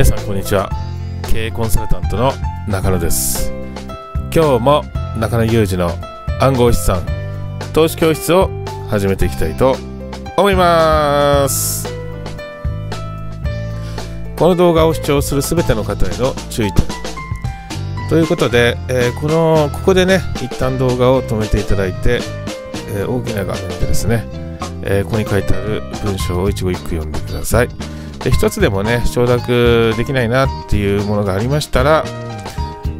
皆さんこんにちは経営コンサルタントの中野です今日も中野裕二の暗号資産投資教室を始めていきたいと思いますこの動画を視聴する全ての方への注意点ということで、えー、このここでね一旦動画を止めていただいて、えー、大きな画面でですね、えー、ここに書いてある文章を一語一句読んでくださいで一つでもね承諾できないなっていうものがありましたら、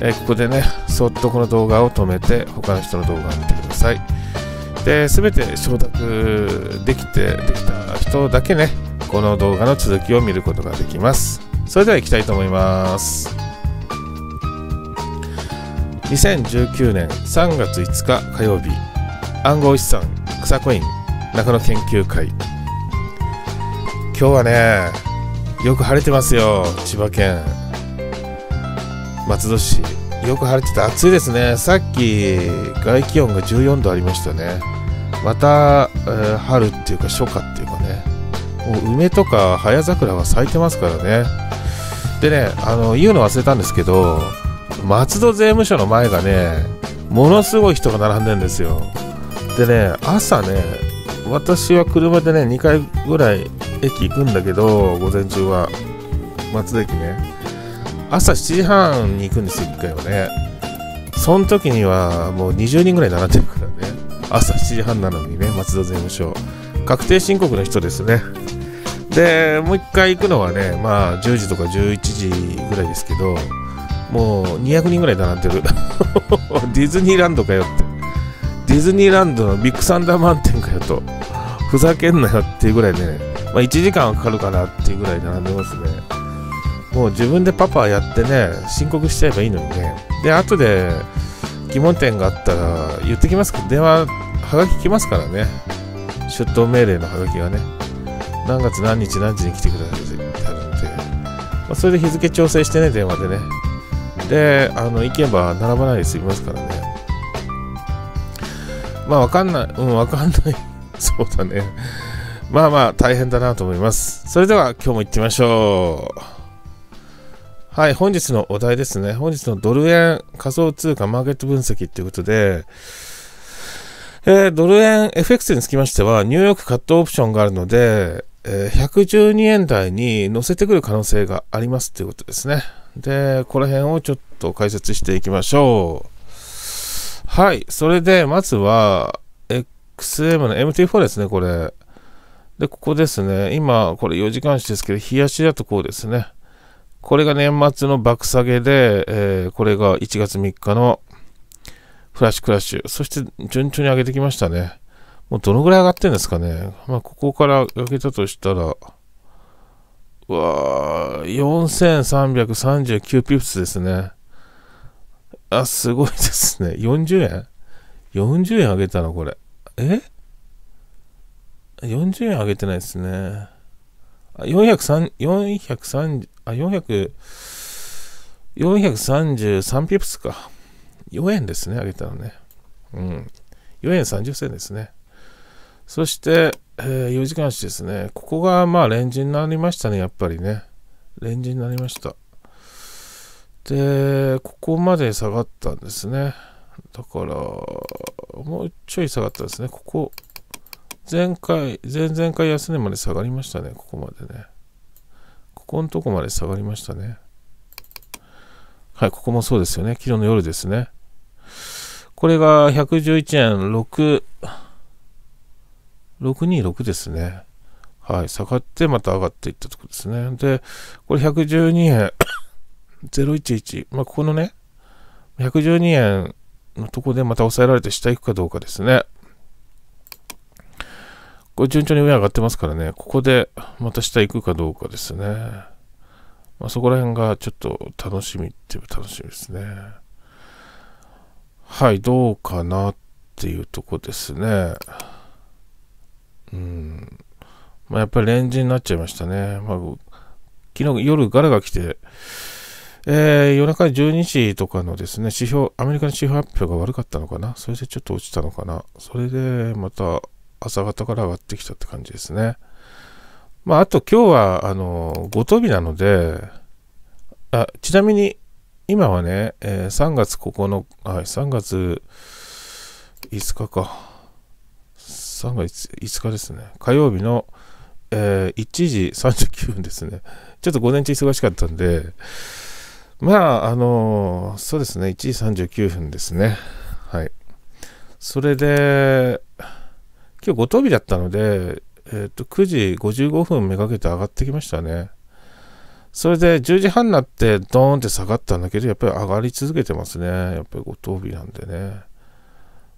えー、ここでねそっとこの動画を止めて他の人の動画を見てくださいで全て承諾できてできた人だけねこの動画の続きを見ることができますそれでは行きたいと思います2019年3月5日火曜日暗号資産草コイン中野研究会今日はねよく晴れてますよ千葉県松戸市よく晴れてて暑いですねさっき外気温が14度ありましたねまた、えー、春っていうか初夏っていうかねもう梅とか早桜が咲いてますからねでねあの言うの忘れたんですけど松戸税務署の前がねものすごい人が並んでるんですよでね朝ね私は車でね2回ぐらい駅行くんだけど午前中は松田駅ね朝7時半に行くんですよ1回はねその時にはもう20人ぐらい並んでるからね朝7時半なのにね松田税務署確定申告の人ですねでもう1回行くのはねまあ10時とか11時ぐらいですけどもう200人ぐらい並んでる ディズニーランドかよってディズニーランドのビッグサンダーマウンテンかよとふざけんなよっていうぐらいねまあ、1時間はかかるかなっていうぐらい並んでますね。もう自分でパパやってね、申告しちゃえばいいのにね。で、後で疑問点があったら言ってきますけど、電話、はがき来ますからね。出頭命令のはがきがね。何月何日何時に来てくださいってあるんで。まあ、それで日付調整してね、電話でね。で、あの、行けば並ばないで済みますからね。まあ、わかんない。うん、わかんない。そうだね。まあまあ大変だなと思います。それでは今日も行ってみましょう。はい、本日のお題ですね。本日のドル円仮想通貨マーケット分析ということで、えー、ドル円 FX につきましては、ニューヨークカットオプションがあるので、えー、112円台に乗せてくる可能性がありますということですね。で、この辺をちょっと解説していきましょう。はい、それでまずは、XM の MT4 ですね、これ。で、ここですね。今、これ4時間足ですけど、冷やしだとこうですね。これが年末の爆下げで、えー、これが1月3日のフラッシュクラッシュ。そして順調に上げてきましたね。もうどのぐらい上がってんですかね。まあ、ここから上げたとしたら、うわ4339ピプスですね。あ、すごいですね。40円 ?40 円上げたの、これ。え40円上げてないですね。あ、403、430、あ、400、433ピプスか。4円ですね、上げたのね。うん。4円30銭ですね。そして、えー、4時間足ですね。ここが、まあ、レンジになりましたね、やっぱりね。レンジになりました。で、ここまで下がったんですね。だから、もうちょい下がったですね。ここ、前回、前々回安値まで下がりましたね、ここまでね。ここのとこまで下がりましたね。はい、ここもそうですよね。昨日の夜ですね。これが111円6、626ですね。はい、下がってまた上がっていったとこですね。で、これ112円011、まあ、ここのね、112円のとこでまた抑えられて下行くかどうかですね。これ順調に上上がってますからね、ここでまた下行くかどうかですね。まあ、そこら辺がちょっと楽しみっていう楽しみですね。はい、どうかなっていうとこですね。うん。まあ、やっぱりレンジになっちゃいましたね。まあ、昨日夜ガラが来て、えー、夜中12時とかのですね、指標、アメリカの指標発表が悪かったのかなそれでちょっと落ちたのかなそれでまた朝方から割ってきたって感じですね。まあ、あと今日は、あの、5飛びなので、あ、ちなみに、今はね、えー、3月9日、はい、3月5日か。3月5日ですね。火曜日の、えー、1時39分ですね。ちょっと午前中忙しかったんで、まあ、あのー、そうですね、1時39分ですね。はい。それで、今日5等日だったので、えっ、と、9時55分めがけて上がってきましたね。それで10時半になってドーンって下がったんだけど、やっぱり上がり続けてますね。やっぱり五等日なんでね。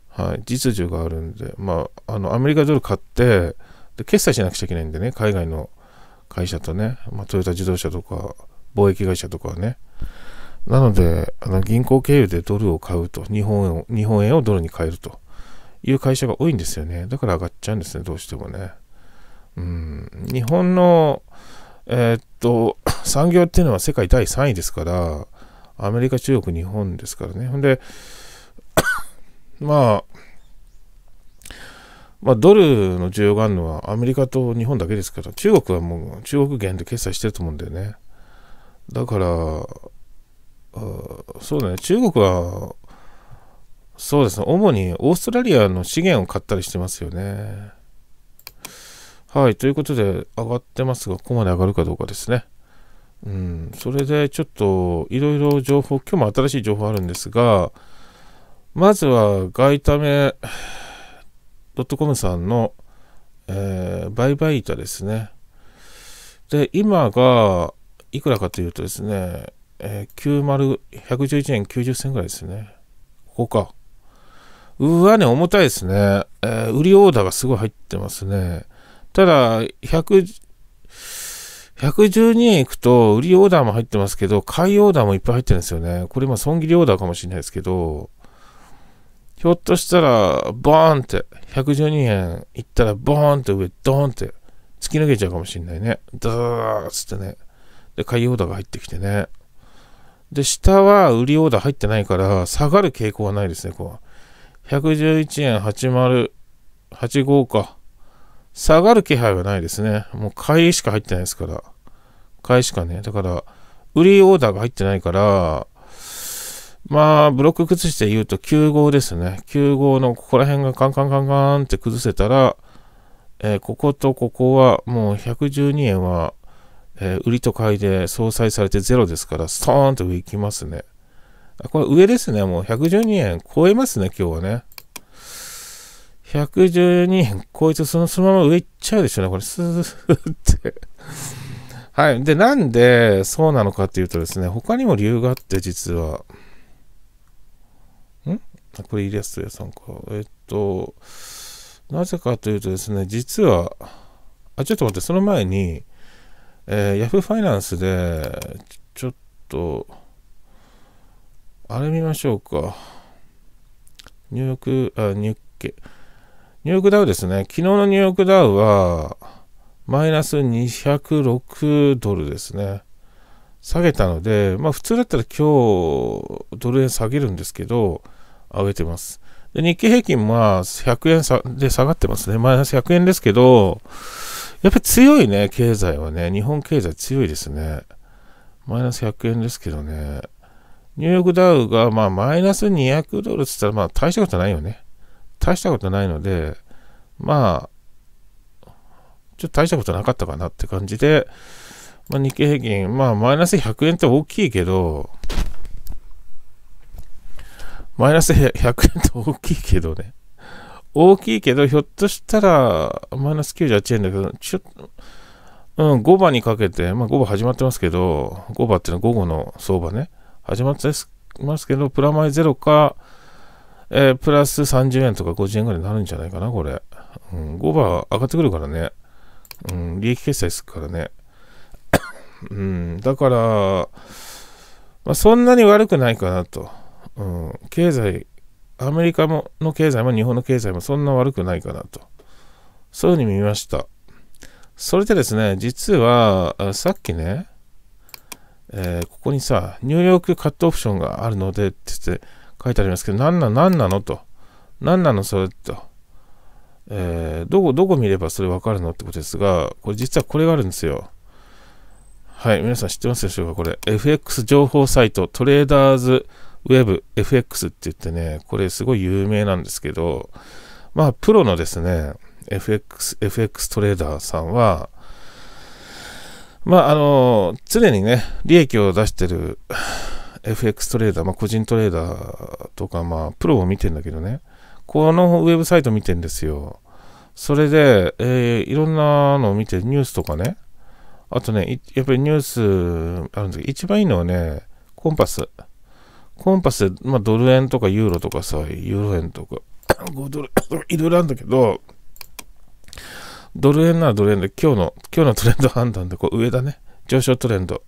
はい。実需があるんで、まあ、あの、アメリカドル買って、で、決済しなくちゃいけないんでね、海外の会社とね、まあ、トヨタ自動車とか、貿易会社とかね。なので、あの銀行経由でドルを買うと、日本を日本円をドルに変えると。いう会社が多いんですよね。だから上がっちゃうんですね、どうしてもね。うん、日本の、えー、っと、産業っていうのは世界第3位ですから、アメリカ、中国、日本ですからね。ほんで、まあ、まあ、ドルの需要があるのはアメリカと日本だけですから、中国はもう中国元で決済してると思うんだよね。だから、そうだね、中国はそうですね。主にオーストラリアの資源を買ったりしてますよね。はい。ということで、上がってますが、ここまで上がるかどうかですね。うん。それで、ちょっと、いろいろ情報、今日も新しい情報あるんですが、まずは、外為ドットコムさんの、えー、売買板ですね。で、今が、いくらかというとですね、えー、90、111円90銭ぐらいですね。ここか。うわね、重たいですね。えー、売りオーダーがすごい入ってますね。ただ、100、112円いくと、売りオーダーも入ってますけど、買いオーダーもいっぱい入ってるんですよね。これ今、損切りオーダーかもしれないですけど、ひょっとしたら、ボーンって、112円いったら、ボーンって上、ドーンって、突き抜けちゃうかもしれないね。ドーッつってね。で、買いオーダーが入ってきてね。で、下は売りオーダー入ってないから、下がる傾向はないですね、こう。111円80、85か。下がる気配はないですね。もう買いしか入ってないですから。買いしかね。だから、売りオーダーが入ってないから、まあ、ブロック崩して言うと9号ですね。9号のここら辺がカンカンカンカンって崩せたら、えー、こことここはもう112円は、えー、売りと買いで相殺されてゼロですから、ストーンと上行きますね。これ上ですね。もう112円超えますね、今日はね。112円超えて、そのそのまま上行っちゃうでしょうね。これ、スーってはい。で、なんでそうなのかっていうとですね、他にも理由があって、実は。んこれイラスト屋さんか。えっと、なぜかというとですね、実は、あ、ちょっと待って、その前に、えー、Yahoo ファイナンスで、ちょっと、あれ見ましょうか。ニューヨーク、あ、ニュッケ。ニューヨークダウですね。昨日のニューヨークダウは、マイナス206ドルですね。下げたので、まあ普通だったら今日、ドル円下げるんですけど、上げてます。で日経平均は100円で下がってますね。マイナス100円ですけど、やっぱり強いね、経済はね。日本経済強いですね。マイナス100円ですけどね。ニューヨークダウがまあマイナス200ドルって言ったらまあ大したことないよね。大したことないので、まあ、ちょっと大したことなかったかなって感じで、まあ、日経平均、まあマイナス100円って大きいけど、マイナス100円って大きいけどね。大きいけど、ひょっとしたら、マイナス98円だけど、ちょっと、うん、5番にかけて、まあ5番始まってますけど、5番っていうのは午後の相場ね。始まってますけど、プラマイゼロか、えー、プラス30円とか50円ぐらいになるんじゃないかな、これ。うん、5番上がってくるからね。うん、利益決済するからね。うん、だから、まあ、そんなに悪くないかなと。うん、経済、アメリカもの経済も日本の経済もそんな悪くないかなと。そういうふうに見ました。それでですね、実は、さっきね、えー、ここにさ、ニューヨークカットオプションがあるのでって言って書いてありますけど、何なの、何なのと。何なの、それと。えー、どこ、どこ見ればそれわかるのってことですが、これ実はこれがあるんですよ。はい、皆さん知ってますでしょうかこれ。FX 情報サイト、トレーダーズウェブ FX って言ってね、これすごい有名なんですけど、まあ、プロのですね、FX、FX トレーダーさんは、まあ、あの、常にね、利益を出してる FX トレーダー、まあ、個人トレーダーとか、まあ、プロを見てんだけどね、このウェブサイト見てんですよ。それで、えー、いろんなのを見て、ニュースとかね、あとね、やっぱりニュースあるんですけど、一番いいのはね、コンパス。コンパスで、まあ、ドル円とかユーロとかさ、ユーロ円とか、5 ドル、いろいろあるんだけど、ドル円ならドル円で、今日の、今日のトレンド判断で、こう上だね。上昇トレンド。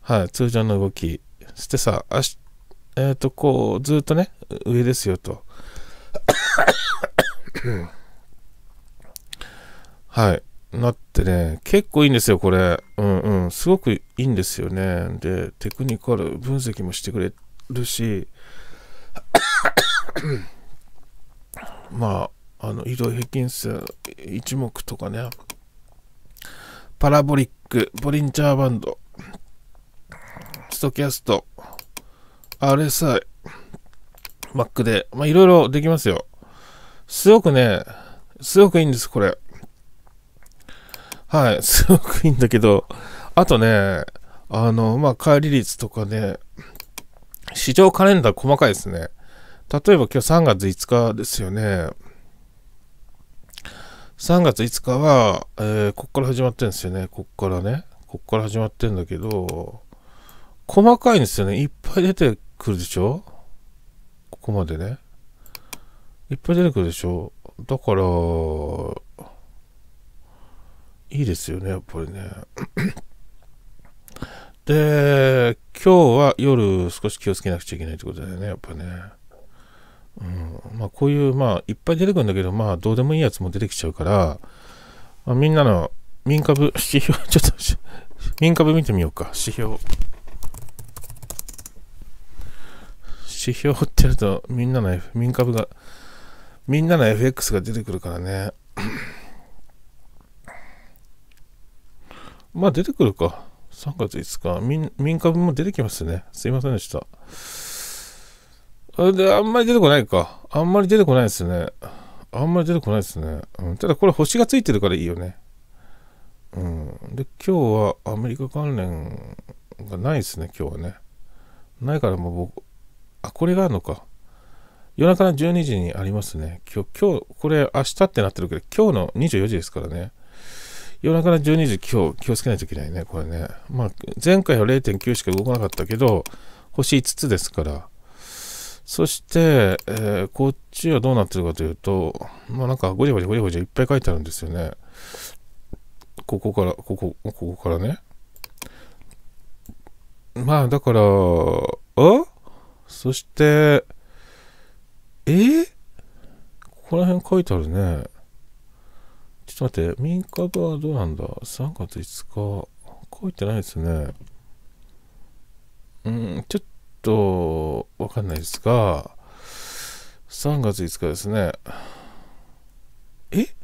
はい、通常の動き。そしてさ、あし、えっ、ー、と、こう、ずっとね、上ですよと。はい。なってね、結構いいんですよ、これ。うんうん。すごくいいんですよね。で、テクニカル分析もしてくれるし、まあ、あの移動平均数一目とかねパラボリックボリンチャーバンドストキャスト RSI Mac でまいろいろできますよすごくねすごくいいんですこれはい すごくいいんだけどあとねあのまあ帰り率とかね市場カレンダー細かいですね例えば今日3月5日ですよね。3月5日は、えー、こっから始まってるんですよね。こっからね。こっから始まってるんだけど、細かいんですよね。いっぱい出てくるでしょここまでね。いっぱい出てくるでしょだから、いいですよね、やっぱりね。で、今日は夜少し気をつけなくちゃいけないってことだよね、やっぱね。うんまあ、こういう、まあ、いっぱい出てくるんだけど、まあ、どうでもいいやつも出てきちゃうから、まあ、みんなの民株、指標、ちょっと、民株見てみようか、指標。指標ってやると、みんなの、F、民株が、みんなの FX が出てくるからね。まあ、出てくるか。3月5日民、民株も出てきますね。すいませんでした。で、あんまり出てこないか。あんまり出てこないですね。あんまり出てこないですね。うん、ただこれ星がついてるからいいよね。うん。で、今日はアメリカ関連がないですね、今日はね。ないからもう僕、あ、これがあるのか。夜中の12時にありますね。今日、今日、これ明日ってなってるけど、今日の24時ですからね。夜中の12時、今日、気をつけないといけないね、これね。まあ、前回は0.9しか動かなかったけど、星5つですから、そして、えー、こっちはどうなってるかというと、まあなんかごちゃごちゃごちゃごちゃいっぱい書いてあるんですよね。ここから、ここ、ここからね。まあだから、あそして、えー、ここら辺書いてあるね。ちょっと待って、民家バどうなんだ ?3 月5日。書いてないですね。うん、ちょっと、かんないですが、3月5日ですね。え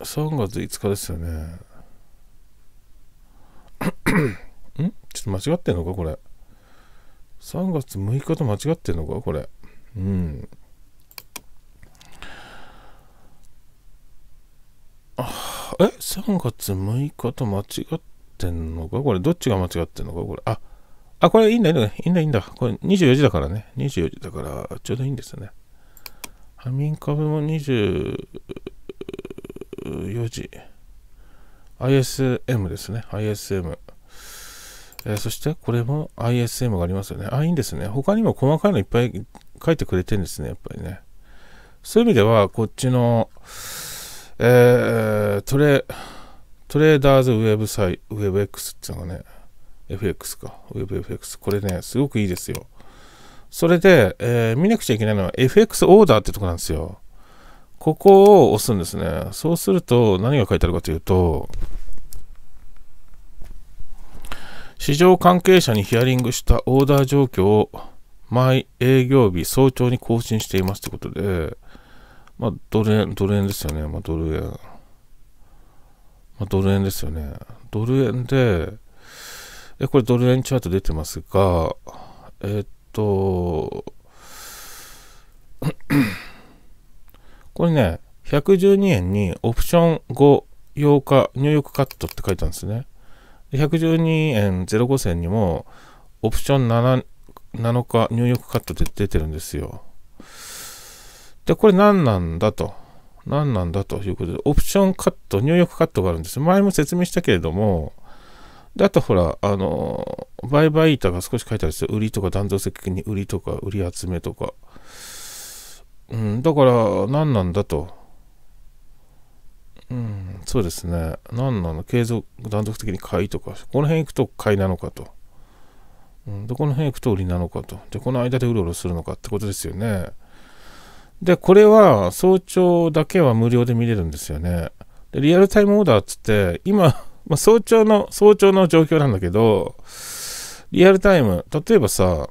?3 月5日ですよね。んちょっと間違ってんのかこれ。3月6日と間違ってんのかこれ。うん。あえ3月6日と間違ってんのかこれどっちが間違ってんのかこれああ、これいいんだ、いいんだ、いいんだ、いいんだ。これ24時だからね。24時だから、ちょうどいいんですよね。ハミン株も24時。ISM ですね。ISM。えー、そしてこれも ISM がありますよね。あ、いいんですね。他にも細かいのいっぱい書いてくれてるんですね、やっぱりね。そういう意味では、こっちの、えー、トレ、トレーダーズウェブサイ、ウェブ X っていうのがね、FX か。WebFX。これね、すごくいいですよ。それで、えー、見なくちゃいけないのは FX オーダーってとこなんですよ。ここを押すんですね。そうすると何が書いてあるかというと、市場関係者にヒアリングしたオーダー状況を毎営業日早朝に更新していますということで、まあ、ドル円、ドル円ですよね。まあ、ドル円。まあ、ドル円ですよね。ドル円で、えこれドル円チャート出てますが、えっと、これね、112円にオプション5、8日、入浴カットって書いてあるんですね。112円05銭にも、オプション 7, 7日入浴カットで出てるんですよ。で、これ何なんだと。何なんだということで、オプションカット、入浴カットがあるんです。前も説明したけれども、だとほら、あの、売買板が少し書いてあるんですよ。売りとか、断続的に売りとか、売り集めとか。うん、だから、何なんだと。うん、そうですね。何なの継続、断続的に買いとか、この辺行くと買いなのかと。うん、どこの辺行くと売りなのかと。で、この間でうろうろするのかってことですよね。で、これは早朝だけは無料で見れるんですよね。で、リアルタイムオーダーっつって、今まあ、早朝の、早朝の状況なんだけど、リアルタイム、例えばさ、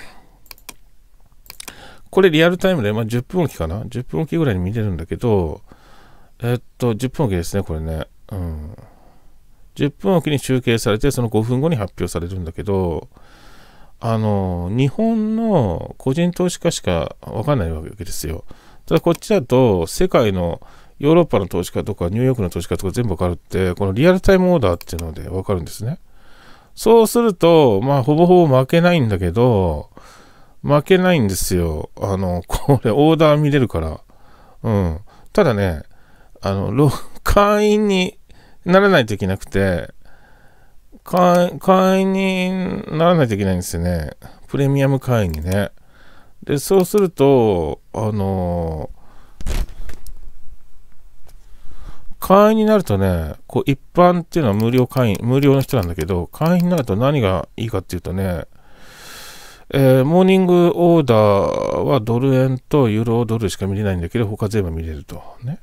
これリアルタイムで、まあ、10分おきかな ?10 分おきぐらいに見れるんだけど、えっと、10分おきですね、これね。うん。10分おきに集計されて、その5分後に発表されるんだけど、あの、日本の個人投資家しかわかんないわけですよ。ただこっちだと、世界のヨーロッパの投資家とかニューヨークの投資家とか全部わかるって、このリアルタイムオーダーっていうのでわかるんですね。そうすると、まあ、ほぼほぼ負けないんだけど、負けないんですよ。あの、これ、オーダー見れるから。うん。ただね、あの、会員にならないといけなくて、会員にならないといけないんですよね。プレミアム会員にね。で、そうすると、あの会員になるとね、こう一般っていうのは無料会員、無料の人なんだけど、会員になると何がいいかっていうとね、えー、モーニングオーダーはドル円とユーロドルしか見れないんだけど、他全部見れると。ね。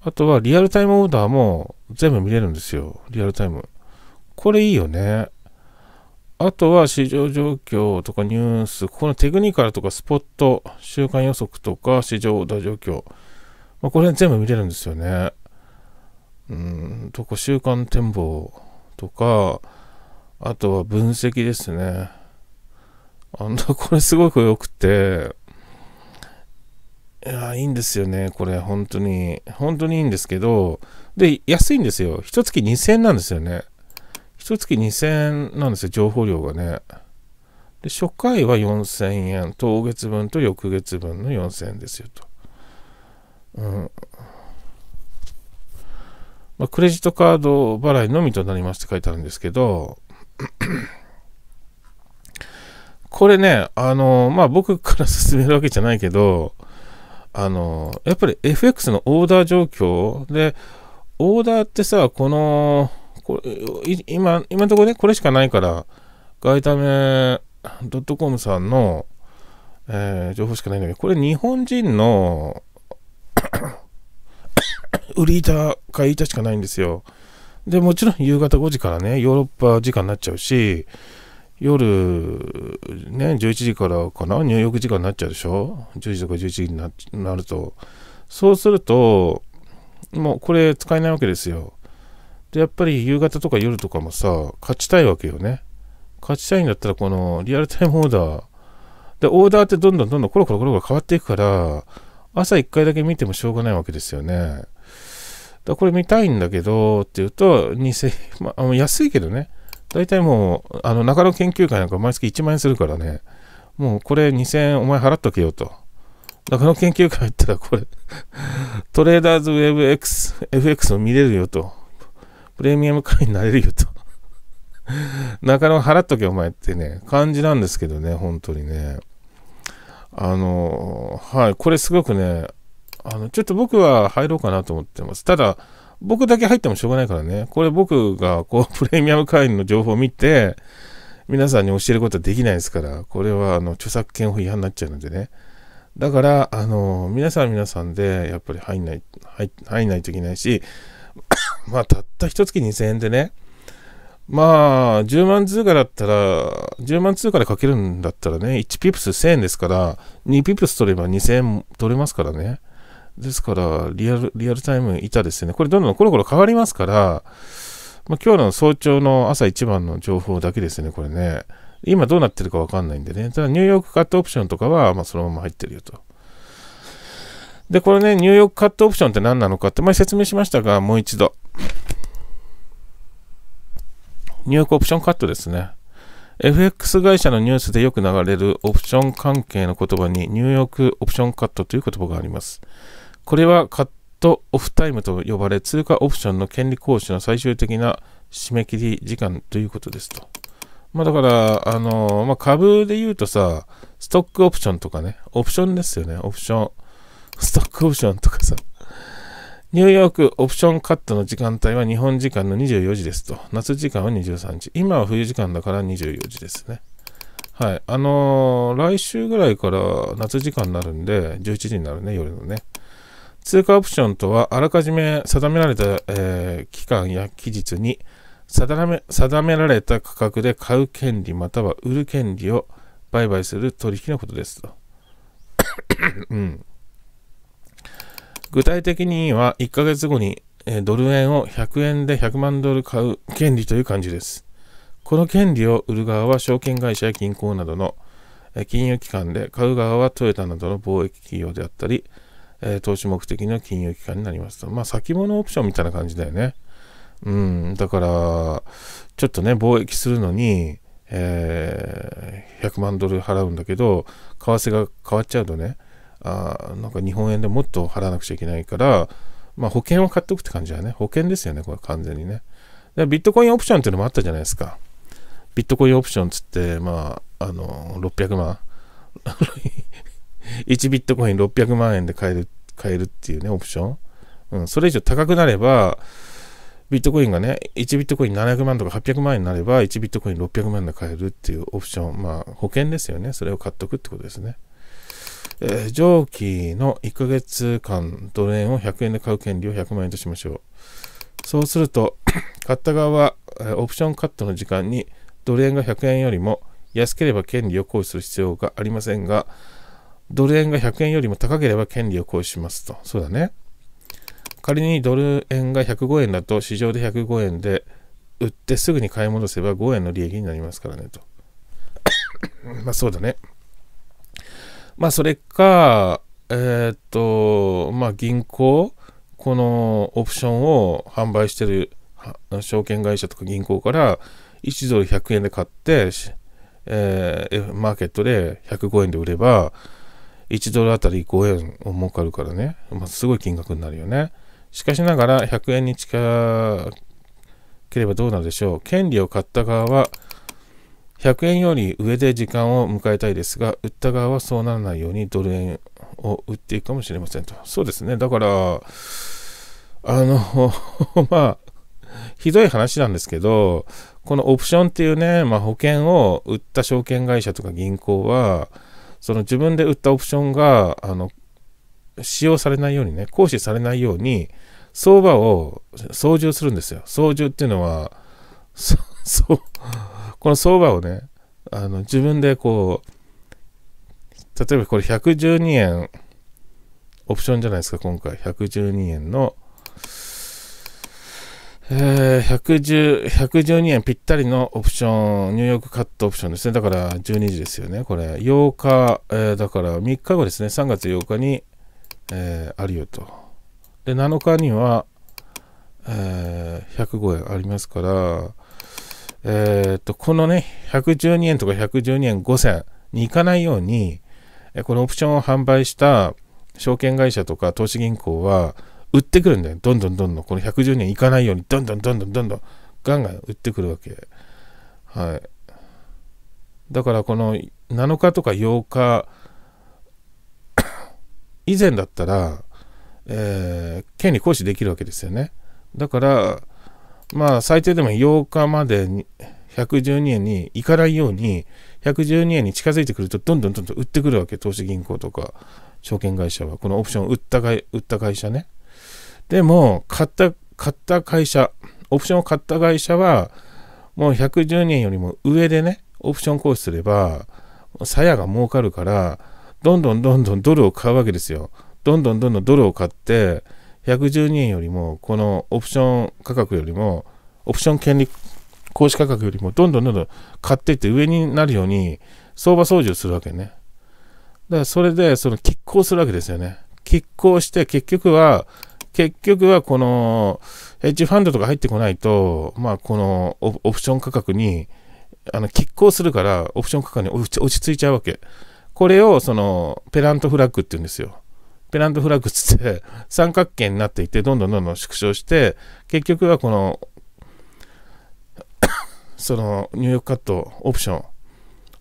あとはリアルタイムオーダーも全部見れるんですよ。リアルタイム。これいいよね。あとは市場状況とかニュース、ここのテクニカルとかスポット、週間予測とか市場オーダー状況。まあ、これ全部見れるんですよね。うんとか週間展望とか、あとは分析ですね。あの、これすごく良くて、いや、いいんですよね、これ、本当に。本当にいいんですけど、で、安いんですよ。一月2000円なんですよね。一月2000円なんですよ、情報量がね。で、初回は4000円、当月分と翌月分の4000円ですよと。うん。まあ、クレジットカード払いのみとなりますって書いてあるんですけど、これね、あの、まあ、僕から勧めるわけじゃないけど、あの、やっぱり FX のオーダー状況で、オーダーってさ、この、これ今、今のところね、これしかないから、外為ドットコムさんの、えー、情報しかないんだけど、これ日本人の売り板買い板しかないんですよ。で、もちろん夕方5時からね、ヨーロッパ時間になっちゃうし、夜、ね、11時からかな、入浴時間になっちゃうでしょ ?10 時とか11時になると。そうすると、もうこれ使えないわけですよ。で、やっぱり夕方とか夜とかもさ、勝ちたいわけよね。勝ちたいんだったら、このリアルタイムオーダー。で、オーダーってどんどんどんどんコロコロコロコロ変わっていくから、朝1回だけ見てもしょうがないわけですよね。だこれ見たいんだけど、って言うと、2000、まあ、安いけどね。大体もう、あの、中野研究会なんか毎月1万円するからね。もうこれ2000円お前払っとけよと。中野研究会行ったらこれ トレーダーズウェブ X、FX を見れるよと。プレミアム会員になれるよと。中野払っとけお前ってね、感じなんですけどね、本当にね。あの、はい、これすごくね、あの、ちょっと僕は入ろうかなと思ってます。ただ、僕だけ入ってもしょうがないからね。これ僕が、こう、プレミアム会員の情報を見て、皆さんに教えることはできないですから、これは、あの、著作権法違反になっちゃうのでね。だから、あの、皆さん皆さんで、やっぱり入んない、入入んないといけないし、まあ、たった一月2000円でね、まあ、10万通貨だったら、10万通貨でかけるんだったらね、1ピプス1000円ですから、2ピプス取れば2000円取れますからね。ですから、リアル、リアルタイム板ですね。これどんどんコロコロ変わりますから、まあ、今日の早朝の朝一番の情報だけですね、これね。今どうなってるかわかんないんでね。ただニューヨークカットオプションとかは、まあ、そのまま入ってるよと。で、これね、ニューヨークカットオプションって何なのかって前説明しましたが、もう一度。ニューヨークオプションカットですね。FX 会社のニュースでよく流れるオプション関係の言葉にニューヨークオプションカットという言葉があります。これはカットオフタイムと呼ばれ通貨オプションの権利行使の最終的な締め切り時間ということですと。まあだから、あのー、まあ、株で言うとさ、ストックオプションとかね、オプションですよね、オプション。ストックオプションとかさ、ニューヨークオプションカットの時間帯は日本時間の24時ですと。夏時間は23時。今は冬時間だから24時ですね。はい。あのー、来週ぐらいから夏時間になるんで、11時になるね、夜のね。通貨オプションとは、あらかじめ定められた、えー、期間や期日に定め、定められた価格で買う権利または売る権利を売買する取引のことですと。うん。具体的には1ヶ月後にドル円を100円で100万ドル買う権利という感じです。この権利を売る側は証券会社や銀行などの金融機関で、買う側はトヨタなどの貿易企業であったり、投資目的の金融機関になりますと。まあ、先物オプションみたいな感じだよね。うん、だから、ちょっとね、貿易するのに、えー、100万ドル払うんだけど、為替が変わっちゃうとね、あなんか日本円でもっと払わなくちゃいけないから、まあ、保険を買っておくって感じだね。保険ですよね、これ完全にね。で、ビットコインオプションっていうのもあったじゃないですか。ビットコインオプションつって、まあ、あの、600万。1 ビットコイン600万円で買える、買えるっていうね、オプション。うん、それ以上高くなれば、ビットコインがね、1ビットコイン700万とか800万円になれば、1ビットコイン600万で買えるっていうオプション、まあ、保険ですよね。それを買っとくってことですね。えー、上記の1ヶ月間ドル円を100円で買う権利を100万円としましょう。そうすると、買った側は、えー、オプションカットの時間にドル円が100円よりも安ければ権利を行使する必要がありませんが、ドル円が100円よりも高ければ権利を行使しますと。そうだね。仮にドル円が105円だと市場で105円で売ってすぐに買い戻せば5円の利益になりますからねと。まあそうだね。まあ、それか、えー、っと、まあ、銀行、このオプションを販売してる証券会社とか銀行から1ドル100円で買って、えー、マーケットで105円で売れば、1ドルあたり5円を儲かるからね、まあ、すごい金額になるよね。しかしながら100円に近ければどうなるでしょう。権利を買った側は100円より上で時間を迎えたいですが、売った側はそうならないようにドル円を売っていくかもしれませんと。そうですね。だから、あの、まあ、ひどい話なんですけど、このオプションっていうね、まあ、保険を売った証券会社とか銀行は、その自分で売ったオプションが、あの、使用されないようにね、行使されないように、相場を操縦するんですよ。操縦っていうのは、そう、この相場をね、あの、自分でこう、例えばこれ112円、オプションじゃないですか、今回。112円の、えー、1 1 2円ぴったりのオプション、ニューヨークカットオプションですね。だから12時ですよね、これ。8日、えー、だから3日後ですね、3月8日に、えー、あるよと。で、7日には、えー、105円ありますから、えー、っと、このね、112円とか112円5銭に行かないように、このオプションを販売した証券会社とか投資銀行は、売ってくるんだよ。どんどんどんどん、この110年いかないように、どんどんどんどんどんどん、ガンガン売ってくるわけ。はい。だから、この7日とか8日以前だったら、えー、県行使できるわけですよね。だから、まあ、最低でも8日までに112円に行かないように、112円に近づいてくると、どんどんどんどん売ってくるわけ、投資銀行とか、証券会社は。このオプション売った売った会社ね。でも、買った、買った会社、オプションを買った会社は、もう112円よりも上でね、オプション行使すれば、さやが儲かるから、どんどんどんどんドルを買うわけですよ。どんどんどんどんドルを買って、112円よりも、このオプション価格よりも、オプション権利行使価格よりも、どんどんどんどん買っていって上になるように、相場操縦するわけね。だからそれで、その、拮抗するわけですよね。拮抗して、結局は、結局はこの、ヘッジファンドとか入ってこないと、まあ、このオプション価格に、あの、拮抗するから、オプション価格に落ち着いちゃうわけ。これを、その、ペラントフラッグって言うんですよ。ペナントフラッグスって三角形になっていってどんどんどんどん縮小して結局はこの その入クカットオプション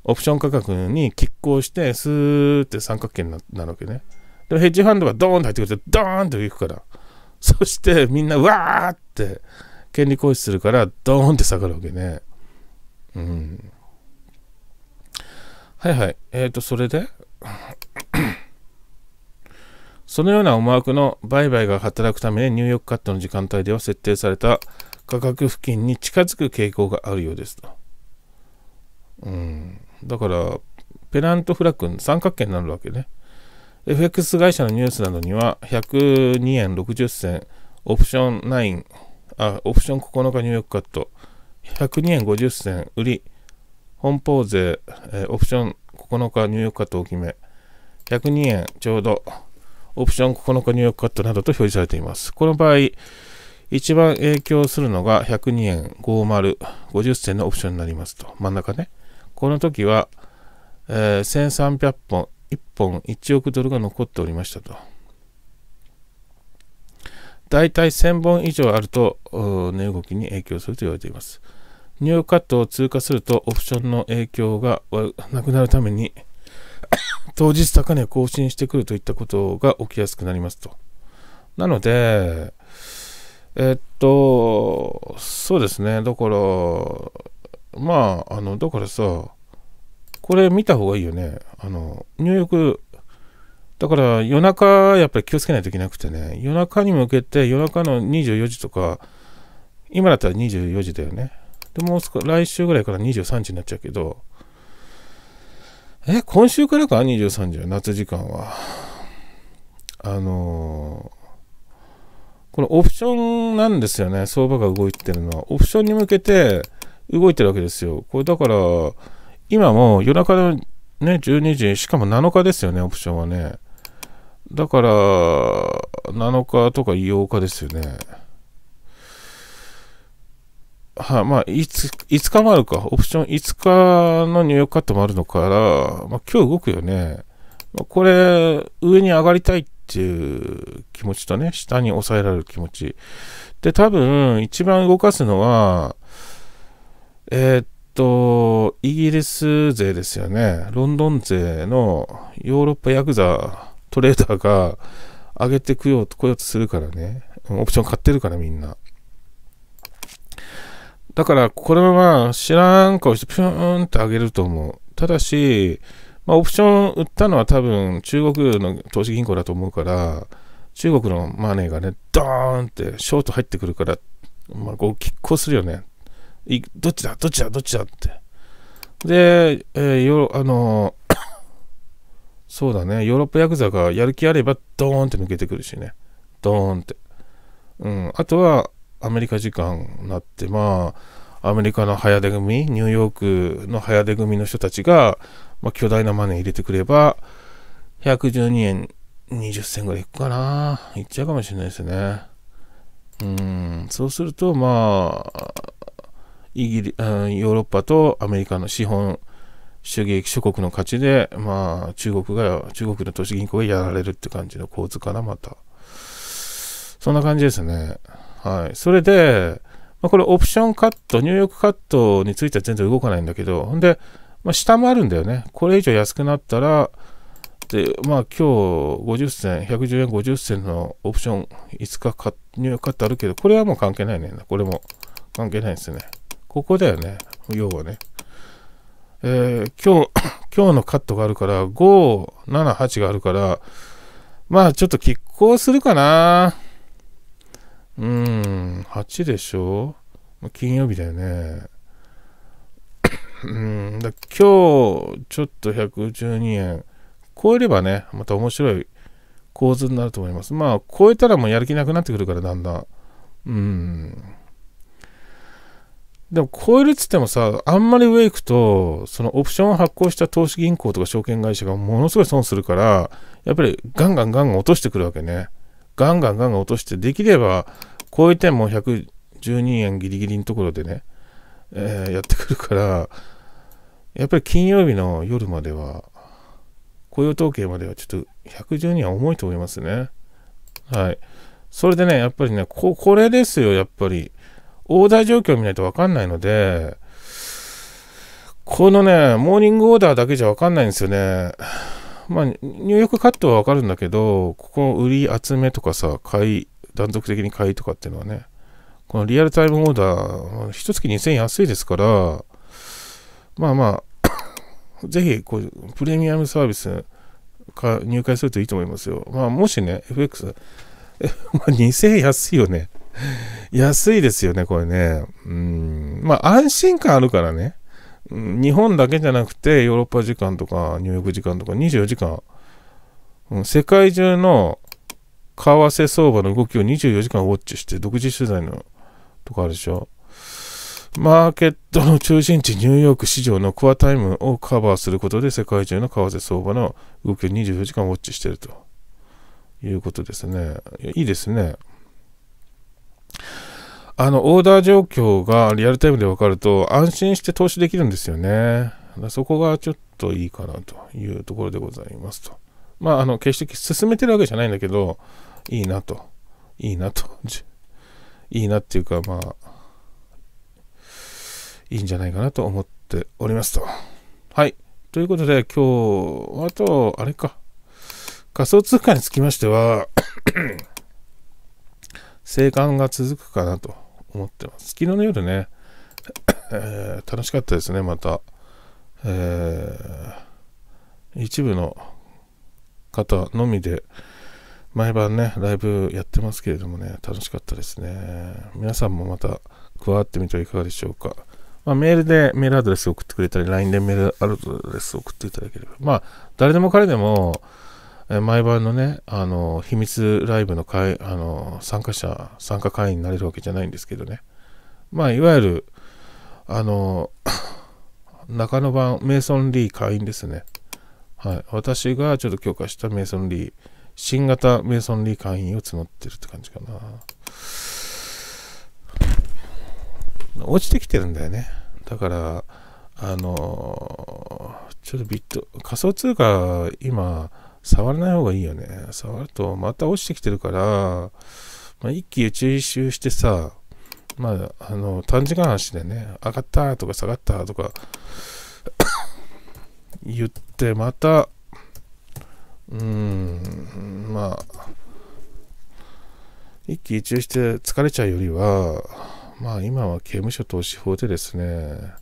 オプション価格に拮抗してスーって三角形になるわけねでもヘッジファンドがドーンと入ってくるとドーンといくからそしてみんなわーって権利行使するからドーンって下がるわけねうんはいはいえっ、ー、とそれでそのような思惑の売買が働くため、ニューヨークカットの時間帯では設定された価格付近に近づく傾向があるようですと。うん。だから、ペナントフラッグ、三角形になるわけね。FX 会社のニュースなどには、102円60銭、オプション9、あ、オプション9日ニューヨークカット、102円50銭売り、本邦税、えオプション9日ニューヨークカット大きめ、102円ちょうど、オプション9日ークカットなどと表示されています。この場合、一番影響するのが102円50、50銭のオプションになりますと。真ん中ね。この時は、えー、1300本、1本1億ドルが残っておりましたと。大体1000本以上あると値動きに影響すると言われています。ニューーヨクカットを通過するとオプションの影響がなくなるために 当日高値を更新してくるといったことが起きやすくなりますと。なので、えっと、そうですね、だから、まあ、あの、だからさ、これ見た方がいいよね。あの、入浴、だから夜中、やっぱり気をつけないといけなくてね、夜中に向けて、夜中の24時とか、今だったら24時だよね。でもう来週ぐらいから23時になっちゃうけど、え、今週からか ?23 時は、夏時間は。あのこのオプションなんですよね、相場が動いてるのは。オプションに向けて動いてるわけですよ。これだから、今も夜中のね、12時、しかも7日ですよね、オプションはね。だから、7日とか8日ですよね。はい、まあ、いつ、5日もあるか。オプション5日の入クカットもあるのから、まあ、今日動くよね。まあ、これ、上に上がりたいっていう気持ちとね、下に抑えられる気持ち。で、多分、一番動かすのは、えー、っと、イギリス勢ですよね。ロンドン勢のヨーロッパヤクザ、トレーダーが上げてこようとするからね。オプション買ってるからみんな。だから、これは知らん顔してピューンって上げると思う。ただし、まあ、オプション売ったのは多分中国の投資銀行だと思うから、中国のマネーがね、ドーンってショート入ってくるから、まあ、こう拮抗するよね。どっちだどっちだどっちだって。で、えー、よあのそうだね、ヨーロッパヤクザがやる気あればドーンって抜けてくるしね。ドーンって。うん、あとは、アメリカ時間になって、まあ、アメリカの早出組、ニューヨークの早出組の人たちが、まあ、巨大なマネー入れてくれば、112円20銭ぐらいいくかな。いっちゃうかもしれないですね。うん、そうすると、まあ、イギリ、うん、ヨーロッパとアメリカの資本主義諸国の勝ちで、まあ、中国が、中国の都市銀行がやられるって感じの構図かな、また。そんな感じですね。はい。それで、まあ、これオプションカット、入力カットについては全然動かないんだけど、ほんで、まあ、下もあるんだよね。これ以上安くなったら、で、まあ今日50銭、110円50銭のオプション5日か入力カットあるけど、これはもう関係ないね。これも関係ないですね。ここだよね。要はね。えー、今日、今日のカットがあるから、5、7、8があるから、まあちょっと拮抗するかな。うん、8でしょ金曜日だよね。うん、だ今日、ちょっと112円超えればね、また面白い構図になると思います。まあ、超えたらもうやる気なくなってくるから、だんだん。うん。でも超えるっつってもさ、あんまり上行くと、そのオプションを発行した投資銀行とか証券会社がものすごい損するから、やっぱりガンガンガンガン落としてくるわけね。ガンガンガンガン落として、できれば、超えても112円ギリギリのところでね、えー、やってくるから、やっぱり金曜日の夜までは、雇用統計まではちょっと112円重いと思いますね。はい。それでね、やっぱりね、ここれですよ、やっぱり。オーダー状況を見ないとわかんないので、このね、モーニングオーダーだけじゃわかんないんですよね。まあ、入浴カットはわかるんだけど、ここ売り集めとかさ、買い、断続的に買いとかっていうのはね、このリアルタイムオーダー、一月2000円安いですから、まあまあ、ぜひこう、プレミアムサービスか入会するといいと思いますよ。まあ、もしね、FX、まあ、2000円安いよね。安いですよね、これね。うん。まあ、安心感あるからね。日本だけじゃなくてヨーロッパ時間とかニューヨーク時間とか24時間、世界中の為替相場の動きを24時間ウォッチして独自取材のとかあるでしょマーケットの中心地ニューヨーク市場のコアタイムをカバーすることで世界中の為替相場の動きを24時間ウォッチしてるということですねいいですねあの、オーダー状況がリアルタイムで分かると、安心して投資できるんですよね。そこがちょっといいかなというところでございますと。まあ、あの、決して進めてるわけじゃないんだけど、いいなと。いいなと。いいなっていうか、まあ、いいんじゃないかなと思っておりますと。はい。ということで、今日、あと、あれか。仮想通貨につきましては 生還が続くかなと。思ってます。昨日の夜ね、えー、楽しかったですね、また。えー、一部の方のみで、毎晩ね、ライブやってますけれどもね、楽しかったですね。皆さんもまた加わってみてはいかがでしょうか。まあ、メールでメールアドレス送ってくれたり、LINE でメールアドレス送っていただければ。まあ、誰でも彼でも、毎晩のね、あの、秘密ライブの会、あの、参加者、参加会員になれるわけじゃないんですけどね。まあ、いわゆる、あの、中野版メイソン・リー会員ですね。はい。私がちょっと強化したメイソン・リー、新型メイソン・リー会員を募ってるって感じかな。落ちてきてるんだよね。だから、あの、ちょっとビット、仮想通貨、今、触らない方がいいよね。触るとまた落ちてきてるから、まあ、一気一周してさ、まあ、あの、短時間足でね、上がったとか下がったとか 言って、また、うん、まあ、一気一憂して疲れちゃうよりは、まあ今は刑務所投資法でですね、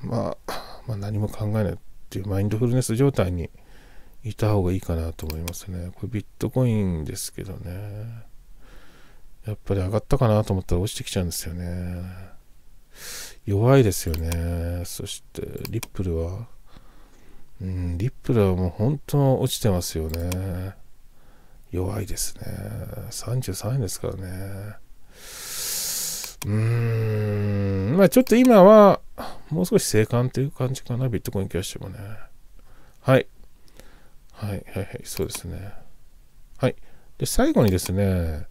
まあ、まあ、何も考えないっていうマインドフルネス状態にいた方がいいかなと思いますね。これビットコインですけどね。やっぱり上がったかなと思ったら落ちてきちゃうんですよね。弱いですよね。そしてリップルは、うん、リップルはもう本当落ちてますよね。弱いですね。33円ですからね。うーん、まあちょっと今は、もう少し静観という感じかな、ビットコインキャッシュもね。はい。はいはいはい、そうですね。はい。で、最後にですね、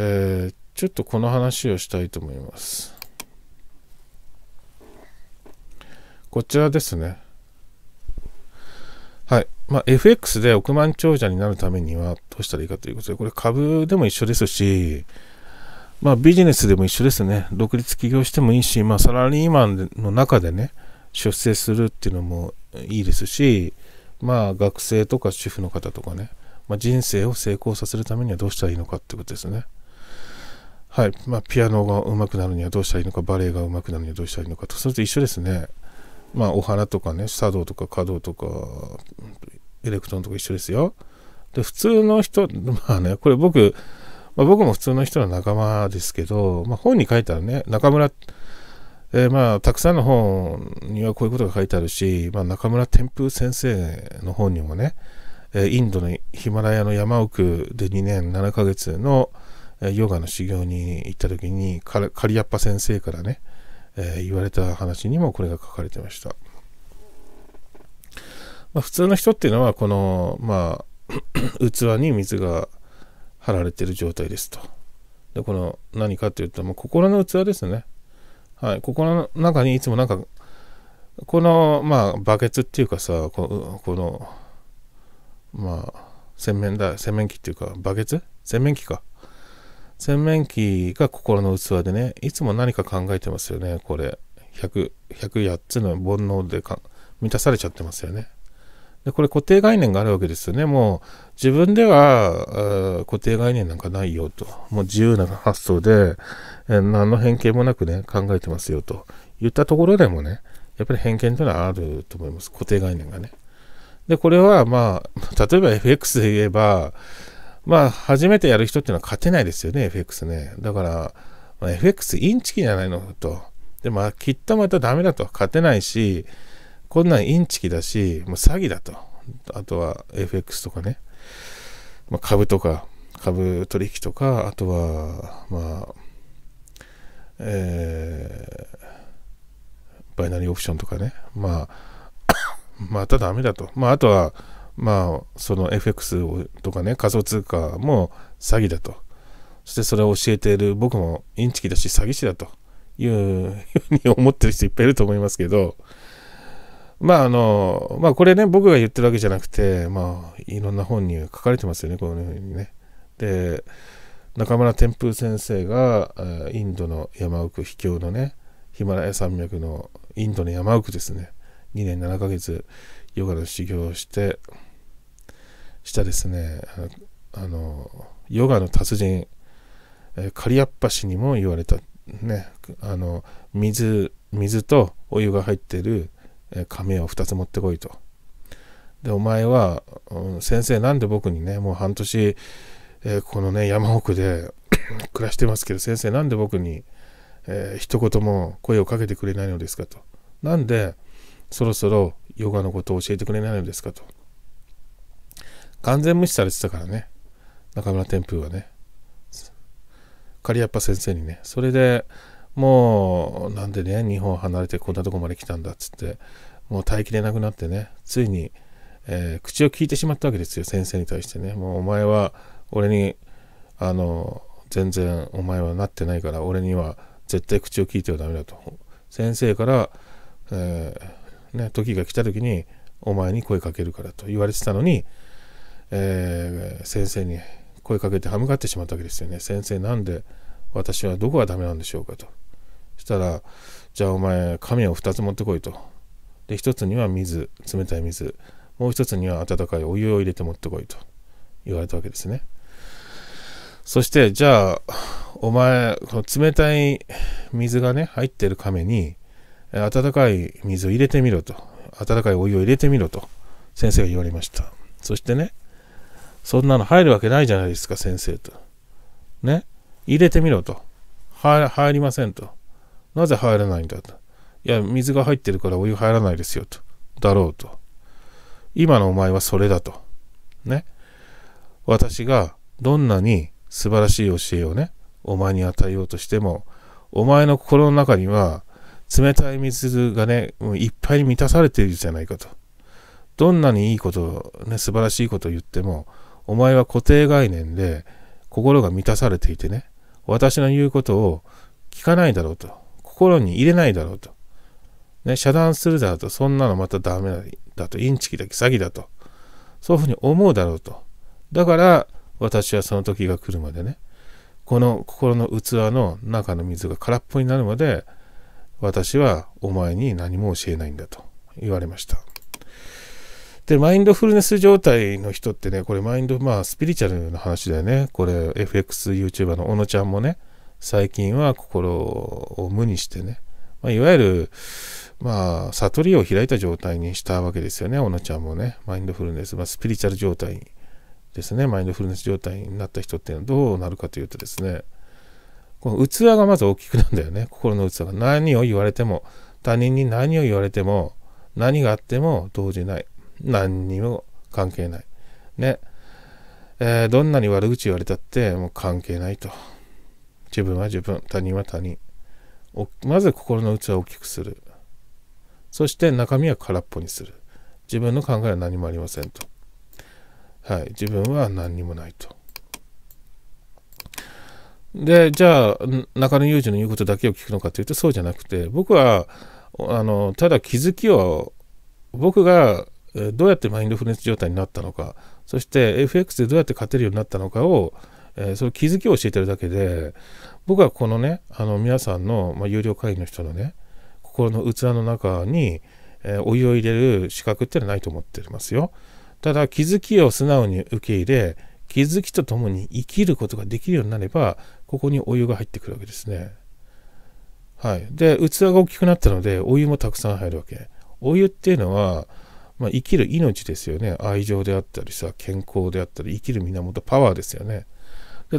えー、ちょっとこの話をしたいと思います。こちらですね。はい。まあ、FX で億万長者になるためにはどうしたらいいかということで、これ株でも一緒ですし、まあ、ビジネスでも一緒ですね。独立起業してもいいし、まあ、サラリーマンの中でね、出世するっていうのもいいですし、まあ、学生とか主婦の方とかね、まあ、人生を成功させるためにはどうしたらいいのかってことですね。はい。まあ、ピアノが上手くなるにはどうしたらいいのか、バレエが上手くなるにはどうしたらいいのかと、それと一緒ですね。まあ、お花とかね、茶道とか華道とか、エレクトーンとか一緒ですよ。で、普通の人、まあね、これ僕、まあ、僕も普通の人の仲間ですけど、まあ、本に書いたらね、中村って、えー、まあ、たくさんの本にはこういうことが書いてあるし、まあ、中村天風先生の本にもね、えインドのヒマラヤの山奥で2年7ヶ月のヨガの修行に行った時にカリヤッパ先生からね、え言われた話にもこれが書かれてました、まあ、普通の人っていうのはこの、まあ、器に水が張られてる状態ですとでこの何かっていうともう心の器ですねはい、ここの中にいつもなんか、この、まあ、バケツっていうかさ、ここの、まあ、洗面台、洗面器っていうか、バケツ洗面器か。洗面器が心の器でね、いつも何か考えてますよね、これ。100、108つの煩悩で満たされちゃってますよね。で、これ固定概念があるわけですよね。もう自分では固定概念なんかないよと。もう自由な発想で、えー、何の偏見もなくね、考えてますよと言ったところでもね、やっぱり偏見というのはあると思います。固定概念がね。で、これはまあ、例えば FX で言えば、まあ、初めてやる人っていうのは勝てないですよね、FX ね。だから、まあ、FX インチキじゃないのと。で、まあ、きっとまたダメだと。勝てないし、こんなんインチキだし、もう詐欺だと。あとは FX とかね、まあ、株とか、株取引とか、あとは、まあ、えー、バイナリーオプションとかね、まあ、またダメだと。まあ、あとは、まあ、その FX とかね、仮想通貨も詐欺だと。そしてそれを教えている僕もインチキだし詐欺師だというふうに思ってる人いっぱいいると思いますけど、まああの、まあこれね、僕が言ってるわけじゃなくて、まあいろんな本に書かれてますよね、このようにね。で、中村天風先生がインドの山奥秘境のね、ヒマラヤ山脈のインドの山奥ですね、2年7ヶ月ヨガの修行をして、したですね、あの、ヨガの達人、カリアッパ氏にも言われた、ね、あの、水、水とお湯が入ってる亀を2つ持ってこいと。で、お前は、うん、先生なんで僕にね、もう半年、えー、このね、山奥で 暮らしてますけど、先生なんで僕に、えー、一言も声をかけてくれないのですかと。なんで、そろそろヨガのことを教えてくれないのですかと。完全無視されてたからね、中村天風はね。仮やっぱ先生にね。それで、もう、なんでね、日本離れてこんなとこまで来たんだっつって、もう耐えきれなくなってね、ついに、えー、口を聞いてしまったわけですよ、先生に対してね。もうお前は、俺に、あの、全然お前はなってないから、俺には絶対口を聞いてはダメだと。先生から、えー、ね、時が来た時に、お前に声かけるからと言われてたのに、えー、先生に声かけて歯向かってしまったわけですよね。先生なんで私はどこがダメなんでしょうかと。したら、じゃあお前、紙を2つ持ってこいと。で、1つには水、冷たい水。もう1つには温かいお湯を入れて持ってこいと言われたわけですね。そして、じゃあ、お前、この冷たい水がね、入ってる亀に、温かい水を入れてみろと。温かいお湯を入れてみろと、先生が言われました。そしてね、そんなの入るわけないじゃないですか、先生と。ね、入れてみろと。入りませんと。なぜ入らないんだと。いや、水が入ってるからお湯入らないですよと。だろうと。今のお前はそれだと。ね。私がどんなに素晴らしい教えをね、お前に与えようとしても、お前の心の中には冷たい水がね、いっぱいに満たされているじゃないかと。どんなにいいことを、ね、素晴らしいことを言っても、お前は固定概念で心が満たされていてね、私の言うことを聞かないだろうと。心に入れないだろうと。ね、遮断するだろうと。そんなのまたダメだと。インチキだけ詐欺だと。そういうふうに思うだろうと。だから、私はその時が来るまでね、この心の器の中の水が空っぽになるまで、私はお前に何も教えないんだと言われました。で、マインドフルネス状態の人ってね、これマインド、まあスピリチュアルな話だよね。これ FX YouTuber の小野ちゃんもね、最近は心を無にしてね、まあ、いわゆる、まあ、悟りを開いた状態にしたわけですよね、小野ちゃんもね、マインドフルネス、まあ、スピリチュアル状態ですね、マインドフルネス状態になった人っていうのはどうなるかというとですね、この器がまず大きくなるんだよね、心の器が。何を言われても、他人に何を言われても、何があっても動じない。何にも関係ない。ね。えー、どんなに悪口言われたって、もう関係ないと。自分は自分、他人は他人。まず心の器を大きくする。そして中身は空っぽにする。自分の考えは何もありませんと。はい。自分は何にもないと。で、じゃあ、中野裕二の言うことだけを聞くのかというと、そうじゃなくて、僕は、あの、ただ気づきを、僕がどうやってマインドフルネス状態になったのか、そして FX でどうやって勝てるようになったのかを、えー、その気づきを教えてるだけで僕はこのねあの皆さんの、まあ、有料会員の人のね心の器の中に、えー、お湯を入れる資格ってのはないと思ってますよただ気づきを素直に受け入れ気づきとともに生きることができるようになればここにお湯が入ってくるわけですねはいで器が大きくなったのでお湯もたくさん入るわけお湯っていうのは、まあ、生きる命ですよね愛情であったりさ健康であったり生きる源パワーですよね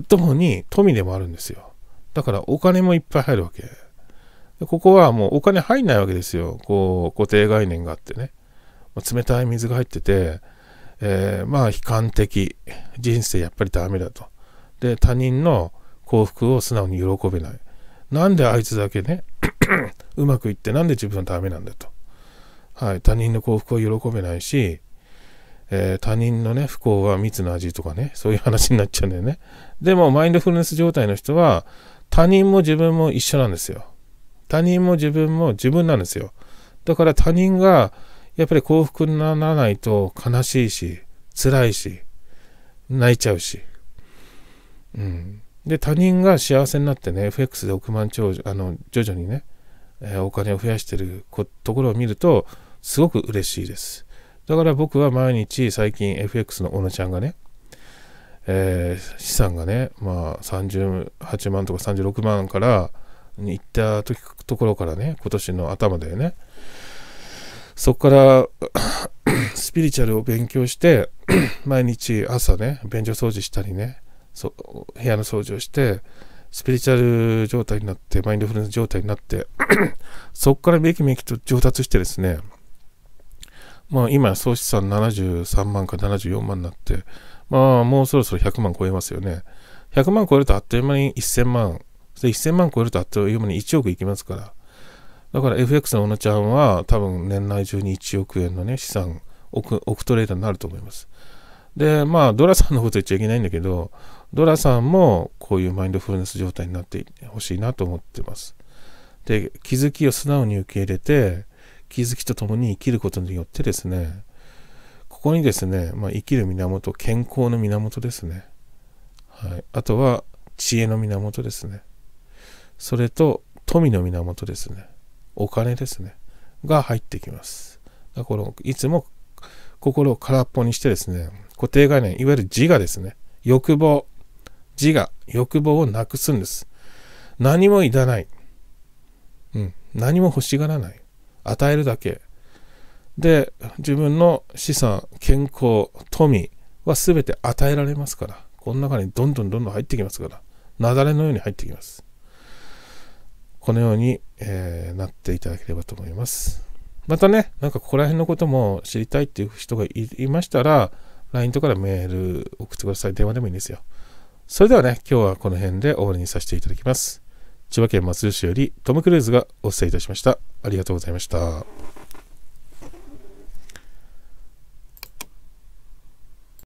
ともに富でもあるんですよ。だからお金もいっぱい入るわけ。でここはもうお金入んないわけですよ。こう固定概念があってね。冷たい水が入ってて、えー、まあ悲観的。人生やっぱりダメだと。で、他人の幸福を素直に喜べない。なんであいつだけね、うまくいって、なんで自分はダメなんだと。はい、他人の幸福を喜べないし、えー、他人のね、不幸は蜜の味とかね、そういう話になっちゃうんだよね。でも、マインドフルネス状態の人は、他人も自分も一緒なんですよ。他人も自分も自分なんですよ。だから他人が、やっぱり幸福にならないと悲しいし、辛いし、泣いちゃうし。うん。で、他人が幸せになってね、FX で億万長者、あの、徐々にね、えー、お金を増やしてるところを見ると、すごく嬉しいです。だから僕は毎日最近 FX の小野ちゃんがね、えー、資産がね、まあ38万とか36万から行った時ところからね、今年の頭でね。そこから スピリチュアルを勉強して 毎日朝ね、便所掃除したりね、そ部屋の掃除をして、スピリチュアル状態になって、マインドフルネス状態になって そこからめきめきと上達してですね、まあ今、総資産73万か74万になって、まあもうそろそろ100万超えますよね。100万超えるとあっという間に1000万。で1000万超えるとあっという間に1億いきますから。だから FX の小野ちゃんは多分年内中に1億円のね資産億、億トレーダーになると思います。で、まあドラさんのこと言っちゃいけないんだけど、ドラさんもこういうマインドフルネス状態になってほしいなと思ってます。で、気づきを素直に受け入れて、気づきとともに生きることによってですね、ここにですね、まあ、生きる源、健康の源ですね。はい。あとは、知恵の源ですね。それと、富の源ですね。お金ですね。が入ってきます。だから、いつも心を空っぽにしてですね、固定概念、いわゆる自我ですね。欲望。自我。欲望をなくすんです。何もいらない。うん。何も欲しがらない。与えるだけで自分の資産健康富は全て与えられますからこの中にどんどんどんどん入ってきますから雪崩のように入ってきますこのように、えー、なっていただければと思いますまたねなんかここら辺のことも知りたいっていう人がいましたら LINE とかでメール送ってください電話でもいいんですよそれではね今日はこの辺で終わりにさせていただきます千葉県松戸市よりトム・クルーズがお伝えいたしました。ありがとうございました。